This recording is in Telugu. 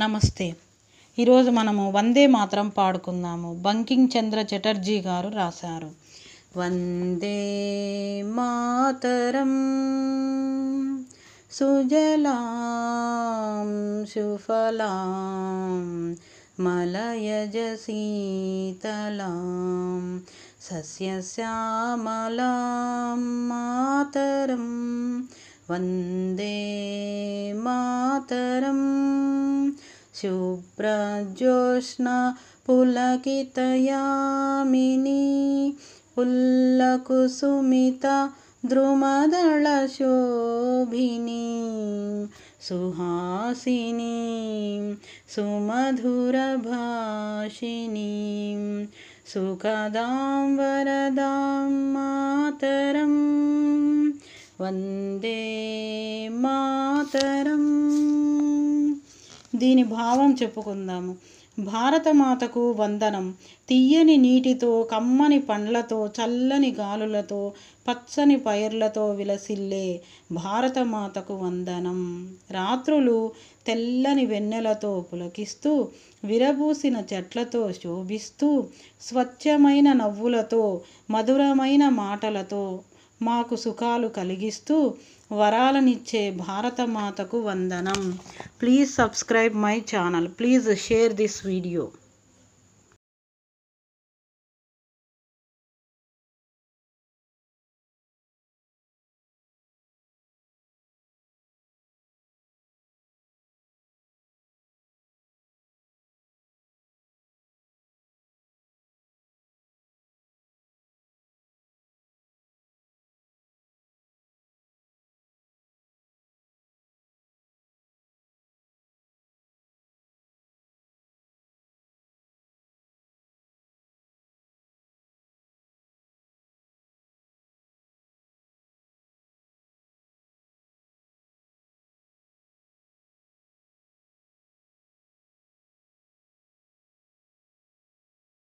నమస్తే ఈరోజు మనము వందే మాత్రం పాడుకుందాము బంకింగ్ చంద్ర చటర్జీ గారు రాశారు వందే మాతరం సుజలాం సుఫలాం మలయజ శీతలాం సస్యశ్యామలాం మాతరం వందే మాతరం शुभ्रज्योत्स्ना पुलकितयामिनी पुल्लकुसुमिता द्रुमदळशोभिनी सुहासिनी सुमधुरभाषिनी सुखदां वरदां मातरं वन्दे मातरम् దీని భావం చెప్పుకుందాము భారతమాతకు వందనం తీయని నీటితో కమ్మని పండ్లతో చల్లని గాలులతో పచ్చని పైర్లతో విలసిల్లే భారతమాతకు వందనం రాత్రులు తెల్లని వెన్నెలతో పులకిస్తూ విరబూసిన చెట్లతో శోభిస్తూ స్వచ్ఛమైన నవ్వులతో మధురమైన మాటలతో మాకు సుఖాలు కలిగిస్తూ వరాలనిచ్చే భారతమాతకు వందనం please subscribe my channel please share this video